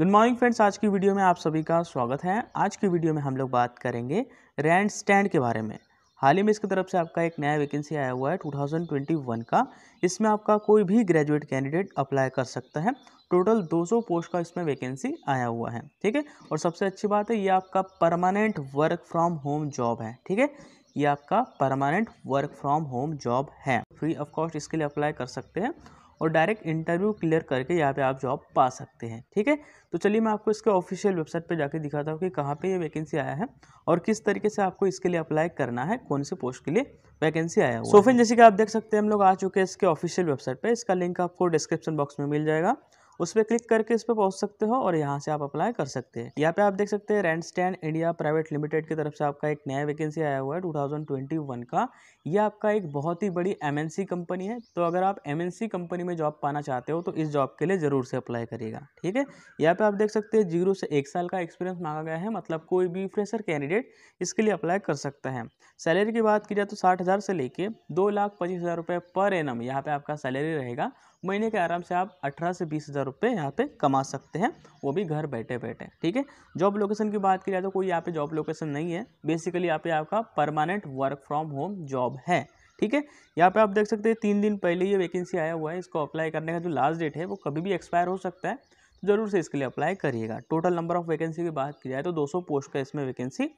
good morning friends आज की video में आप सभी का स्वागत है आज की वीडियो में हम लोग बात करेंगे रैंड स्टैंड के बारे में हाल ही में इसकी तरफ से आपका एक नया वैकेंसी आया हुआ है 2021 का इसमें आपका कोई भी ग्रेजुएट कैंडिडेट अप्लाई कर सकता है टोटल 200 पोस्ट का इसमें वैकेंसी आया हुआ है ठीक है और सबसे अच्छी बात है ये आपका permanent work from home job है ठीक है ये आपका permanent work from home job है फ्री ऑफ कॉस्ट इसके लिए अप्लाई कर सकते हैं और डायरेक्ट इंटरव्यू क्लियर करके यहाँ पे आप जॉब पा सकते हैं ठीक है तो चलिए मैं आपको इसके ऑफिशियल वेबसाइट पे जाके दिखाता हूँ कि कहाँ पे ये वैकेंसी आया है और किस तरीके से आपको इसके लिए अप्लाई करना है कौन से पोस्ट के लिए वैकेंसी आया हुआ सोफिन जैसे कि आप देख सकते हैं हम लोग आ चुके हैं इसके ऑफिशियल वेबसाइट पर इसका लिंक आपको डिस्क्रिप्शन बॉक्स में मिल जाएगा उस पर क्लिक करके इस पर पहुंच सकते हो और यहाँ से आप अप्लाई कर सकते हैं यहाँ पे आप देख सकते हैं Randstad India private limited की तरफ से आपका एक नया वैकेंसी आया हुआ है टू का ये आपका एक बहुत ही बड़ी एम कंपनी है तो अगर आप एम कंपनी में जॉब पाना चाहते हो तो इस जॉब के लिए ज़रूर से अप्लाई करिएगा ठीक है यहाँ पे आप देख सकते हैं जीरो से एक साल का एक्सपीरियंस मांगा गया है मतलब कोई भी फ्रेशर कैंडिडेट इसके लिए अप्लाई कर सकता है सैलरी की बात की जाए तो साठ हज़ार से लेके दो लाख पच्चीस हज़ार रुपये पर एनम यहाँ पे आपका सैलरी रहेगा महीने के आराम से आप अठारह से बीस हज़ार रुपये यहाँ पे कमा सकते हैं वो भी घर बैठे बैठे ठीक है जॉब लोकेशन की बात की जाए तो कोई यहाँ पे जॉब लोकेशन नहीं है बेसिकली यहाँ पे आपका permanent work from home job है ठीक है यहाँ पे आप देख सकते हैं तीन दिन पहले ये वैकेंसी आया हुआ है इसको अप्लाई करने का जो लास्ट डेट है वो कभी भी एक्सपायर हो सकता है तो ज़रूर से इसके लिए अप्लाई करिएगा टोटल नंबर ऑफ वैकेंसी की बात की जाए तो दो पोस्ट का इसमें वैकेंसी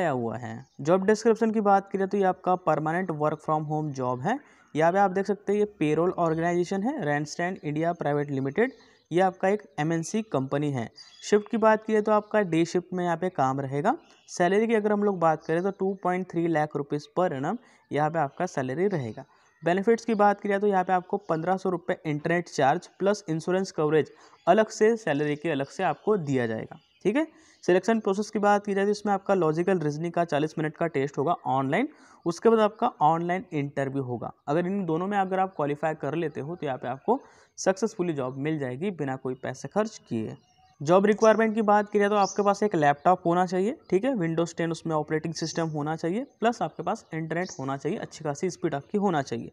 आया हुआ है जॉब डिस्क्रिप्शन की बात की जाए तो ये आपका permanent work from home job है यहाँ पे आप देख सकते हैं ये पेरोल ऑर्गेनाइजेशन है Randstad India private limited ये आपका एक एमएनसी कंपनी है शिफ्ट की बात की तो आपका डे शिफ्ट में यहाँ पे काम रहेगा सैलरी की अगर हम लोग बात करें तो two point three lakh rupees per annum यहाँ पे आपका सैलरी रहेगा बेनिफिट्स की बात की जाए तो यहाँ पे आपको पंद्रह सौ रुपये internet charge plus insurance coverage अलग से सैलरी के अलग से आपको दिया जाएगा ठीक है सिलेक्शन प्रोसेस की बात की जाए तो इसमें आपका लॉजिकल रीजनिंग का 40 मिनट का टेस्ट होगा ऑनलाइन उसके बाद आपका ऑनलाइन इंटरव्यू होगा अगर इन दोनों में अगर आप क्वालिफाई कर लेते हो तो यहाँ पे आपको सक्सेसफुली जॉब मिल जाएगी बिना कोई पैसे खर्च किए जॉब रिक्वायरमेंट की बात करें तो आपके पास एक लैपटॉप होना चाहिए ठीक है विंडोज टेन उसमें ऑपरेटिंग सिस्टम होना चाहिए प्लस आपके पास इंटरनेट होना चाहिए अच्छी खासी स्पीड आपकी होना चाहिए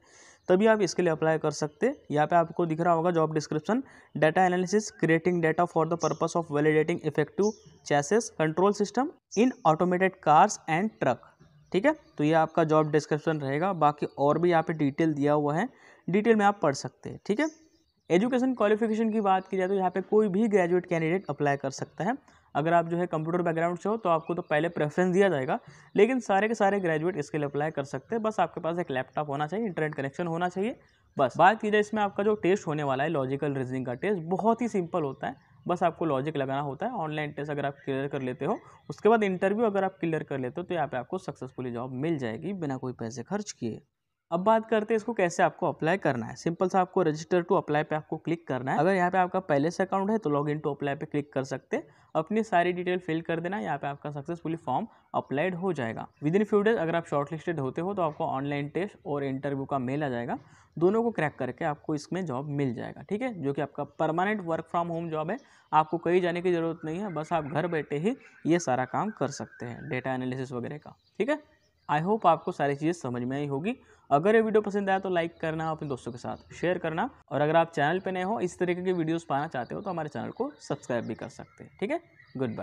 तभी आप इसके लिए अप्लाई कर सकते हैं यहाँ पे आपको दिख रहा होगा job description data analysis creating data for the purpose of validating effective chassis control system in automated cars and truck ठीक है तो ये आपका जॉब डिस्क्रिप्शन रहेगा बाकी और भी यहाँ पे डिटेल दिया हुआ है डिटेल में आप पढ़ सकते हैं ठीक है एजुकेशन क्वालिफिकेशन की बात की जाए तो यहाँ पे कोई भी ग्रेजुएट कैंडिडेट अप्लाई कर सकता है अगर आप जो है कंप्यूटर बैकग्राउंड से हो तो आपको तो पहले प्रेफरेंस दिया जाएगा लेकिन सारे के सारे ग्रेजुएट इसके लिए अप्लाई कर सकते हैं बस आपके पास एक लैपटॉप होना चाहिए इंटरनेट कनेक्शन होना चाहिए बस बात की जाए इसमें आपका जो टेस्ट होने वाला है लॉजिकल रीजनिंग का टेस्ट बहुत ही सिंपल होता है बस आपको लॉजिक लगाना होता है ऑनलाइन टेस्ट अगर आप क्लियर कर लेते हो उसके बाद इंटरव्यू अगर आप क्लियर कर लेते हो तो यहाँ पे आपको सक्सेसफुली जॉब मिल जाएगी बिना कोई पैसे खर्च किए अब बात करते हैं इसको कैसे आपको अप्लाई करना है सिंपल सा आपको रजिस्टर टू अप्लाई पे आपको क्लिक करना है अगर यहाँ पे आपका पहले से अकाउंट है तो लॉग इन टू अप्लाई पे क्लिक कर सकते हैं अपनी सारी डिटेल फिल कर देना यहाँ पे आपका सक्सेसफुली फॉर्म अप्लाइड हो जाएगा विद इन फ्यू डेज अगर आप शॉर्टलिस्टेड होते हो तो आपको ऑनलाइन टेस्ट और इंटरव्यू का मेल आ जाएगा दोनों को क्रैक करके आपको इसमें जॉब मिल जाएगा ठीक है जो कि आपका permanent work from home job है आपको कहीं जाने की ज़रूरत नहीं है बस आप घर बैठे ही ये सारा काम कर सकते हैं डेटा एनालिसिस वगैरह का ठीक है आई होप आपको सारी चीज़ें समझ में आई होगी अगर ये वीडियो पसंद आया तो लाइक करना अपने दोस्तों के साथ शेयर करना और अगर आप चैनल पर नए हो इस तरीके की वीडियोज़ पाना चाहते हो तो हमारे चैनल को सब्सक्राइब भी कर सकते हैं ठीक है गुड बाय